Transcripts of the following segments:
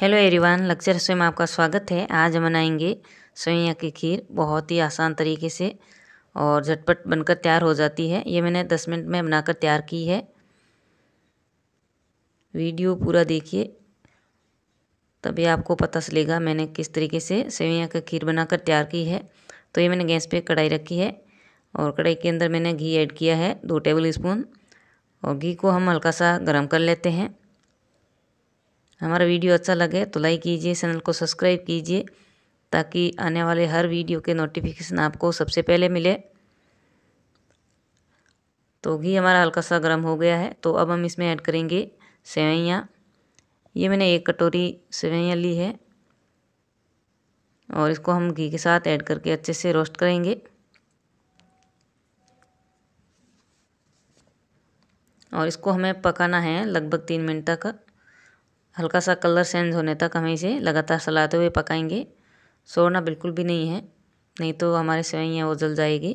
hello everyone लक्चर स्वयं आपका स्वागत है आज हम बनाएंगे सोया की खीर बहुत ही आसान तरीके से और झटपट बनकर तैयार हो जाती है ये मैंने दस मिनट में बनाकर तैयार की है वीडियो पूरा देखिए तभी आपको पता चलेगा मैंने किस तरीके से सेवैया का खीर बनाकर तैयार की है तो ये मैंने गैस पे कढ़ाई रखी है और कढ़ाई के अंदर मैंने घी ऐड किया है दो टेबल स्पून और घी को हम हल्का सा गर्म कर लेते हैं हमारा वीडियो अच्छा लगे तो लाइक कीजिए चैनल को सब्सक्राइब कीजिए ताकि आने वाले हर वीडियो के नोटिफिकेशन आपको सबसे पहले मिले तो घी हमारा हल्का सा गर्म हो गया है तो अब हम इसमें ऐड करेंगे सेवैयाँ ये मैंने एक कटोरी सेवैयाँ ली है और इसको हम घी के साथ ऐड करके अच्छे से रोस्ट करेंगे और इसको हमें पकाना है लगभग तीन मिनट तक हल्का सा कलर चेंज होने तक हमें इसे लगातार सलाते हुए पकाएंगे सोड़ना बिल्कुल भी नहीं है नहीं तो हमारे सेवैयाँ वो जल जाएगी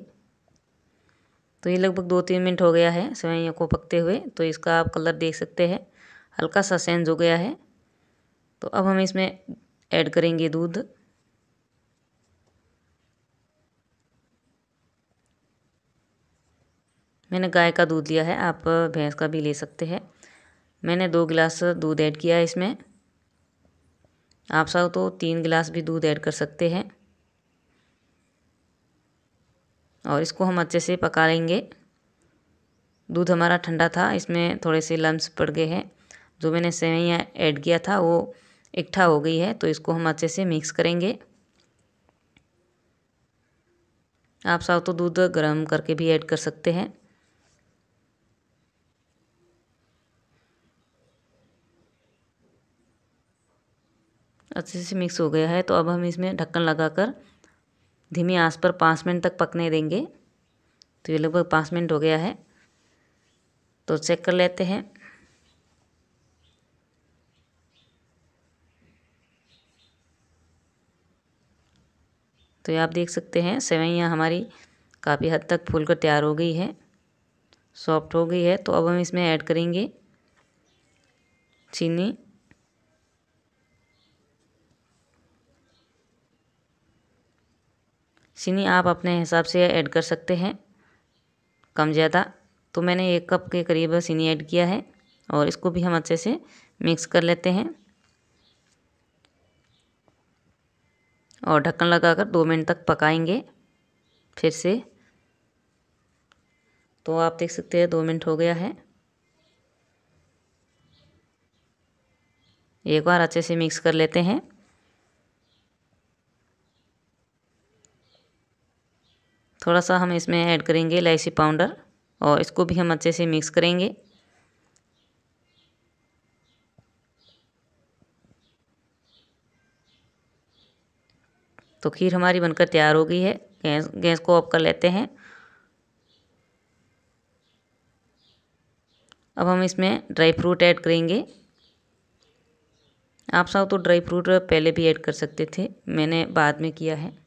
तो ये लगभग दो तीन मिनट हो गया है सेवैयों को पकते हुए तो इसका आप कलर देख सकते हैं हल्का सा सेंज हो गया है तो अब हम इसमें ऐड करेंगे दूध मैंने गाय का दूध लिया है आप भैंस का भी ले सकते हैं मैंने दो गिलास दूध ऐड किया है इसमें आप चाहो तो तीन गिलास भी दूध ऐड कर सकते हैं और इसको हम अच्छे से पका लेंगे दूध हमारा ठंडा था इसमें थोड़े से लम्स पड़ गए हैं जो मैंने सेवैयाँ ऐड किया था वो इकट्ठा हो गई है तो इसको हम अच्छे से मिक्स करेंगे आप चाहो तो दूध गर्म करके भी ऐड कर सकते हैं अच्छे से मिक्स हो गया है तो अब हम इसमें ढक्कन लगाकर धीमी आंच पर पाँच मिनट तक पकने देंगे तो ये लगभग पाँच मिनट हो गया है तो चेक कर लेते हैं तो ये आप देख सकते हैं सेवैयाँ हमारी काफ़ी हद तक फूल कर तैयार हो गई है सॉफ्ट हो गई है तो अब हम इसमें ऐड करेंगे चीनी चीनी आप अपने हिसाब से ऐड कर सकते हैं कम ज़्यादा तो मैंने एक कप के करीब चीनी ऐड किया है और इसको भी हम अच्छे से मिक्स कर लेते हैं और ढक्कन लगाकर दो मिनट तक पकाएंगे फिर से तो आप देख सकते हैं दो मिनट हो गया है एक बार अच्छे से मिक्स कर लेते हैं थोड़ा सा हम इसमें ऐड करेंगे इलायची पाउडर और इसको भी हम अच्छे से मिक्स करेंगे तो खीर हमारी बनकर तैयार हो गई है गैस गैस को ऑफ कर लेते हैं अब हम इसमें ड्राई फ्रूट ऐड करेंगे आप साहब तो ड्राई फ्रूट पहले भी ऐड कर सकते थे मैंने बाद में किया है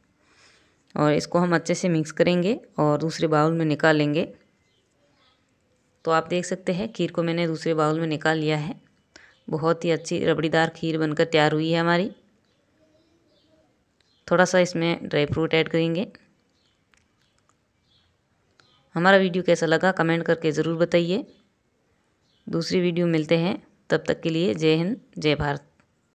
और इसको हम अच्छे से मिक्स करेंगे और दूसरे बाउल में निकालेंगे तो आप देख सकते हैं खीर को मैंने दूसरे बाउल में निकाल लिया है बहुत ही अच्छी रबड़ीदार खीर बनकर तैयार हुई है हमारी थोड़ा सा इसमें ड्राई फ्रूट ऐड करेंगे हमारा वीडियो कैसा लगा कमेंट करके ज़रूर बताइए दूसरी वीडियो मिलते हैं तब तक के लिए जय हिंद जय भारत